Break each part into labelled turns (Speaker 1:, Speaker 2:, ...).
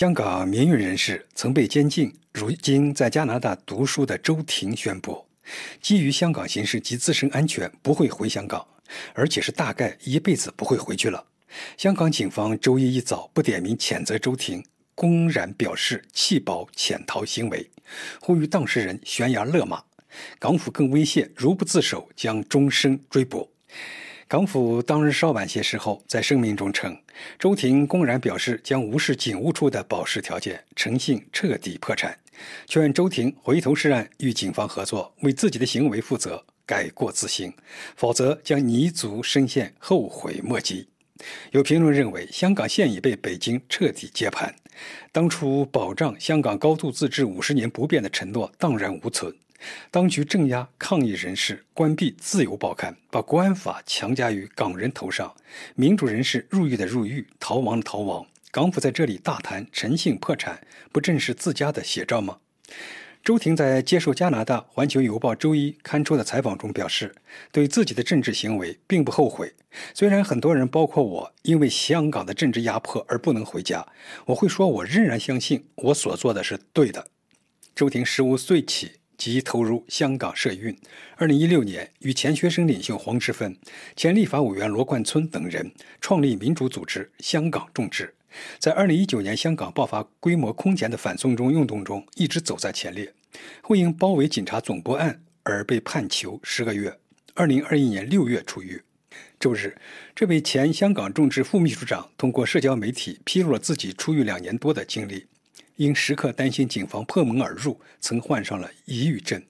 Speaker 1: 香港民运人士曾被监禁，如今在加拿大读书的周婷宣布，基于香港形势及自身安全，不会回香港，而且是大概一辈子不会回去了。香港警方周一一早不点名谴责周婷，公然表示弃保潜逃行为，呼吁当事人悬崖勒马。港府更威胁，如不自首将终身追捕。港府当日稍晚些时候在声明中称，周庭公然表示将无视警务处的保释条件，诚信彻底破产，劝周庭回头是岸，与警方合作，为自己的行为负责，改过自新，否则将泥足深陷，后悔莫及。有评论认为，香港现已被北京彻底接盘。当初保障香港高度自治五十年不变的承诺荡然无存，当局镇压抗议人士，关闭自由报刊，把国安法强加于港人头上，民主人士入狱的入狱，逃亡的逃亡。港府在这里大谈诚信破产，不正是自家的写照吗？周婷在接受加拿大《环球邮报》周一刊出的采访中表示，对自己的政治行为并不后悔。虽然很多人，包括我，因为香港的政治压迫而不能回家，我会说，我仍然相信我所做的是对的。周婷十五岁起即投入香港社运，二零一六年与前学生领袖黄之锋、前立法委员罗冠村等人创立民主组织“香港众志”。在2019年香港爆发规模空前的反送中运动中，一直走在前列，后因包围警察总部案而被判囚十个月，2021年6月出狱。周日，这位前香港众志副秘书长通过社交媒体披露了自己出狱两年多的经历，因时刻担心警方破门而入，曾患上了抑郁症。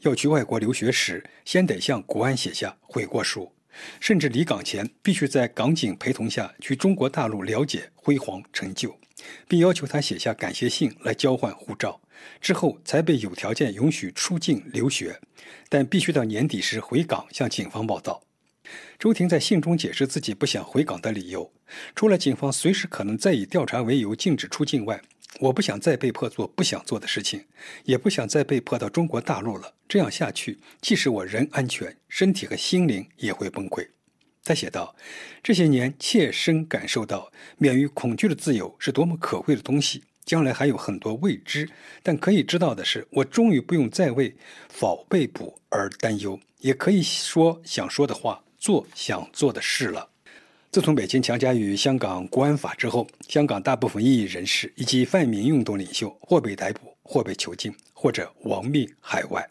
Speaker 1: 要去外国留学时，先得向国安写下悔过书。甚至离港前，必须在港警陪同下去中国大陆了解辉煌成就，并要求他写下感谢信来交换护照，之后才被有条件允许出境留学，但必须到年底时回港向警方报到。周婷在信中解释自己不想回港的理由，除了警方随时可能再以调查为由禁止出境外。我不想再被迫做不想做的事情，也不想再被迫到中国大陆了。这样下去，即使我人安全，身体和心灵也会崩溃。他写道：“这些年切身感受到，免于恐惧的自由是多么可贵的东西。将来还有很多未知，但可以知道的是，我终于不用再为否被捕而担忧，也可以说想说的话，做想做的事了。”自从北京强加于香港国安法之后，香港大部分异议人士以及泛民运动领袖，或被逮捕，或被囚禁，或者亡命海外。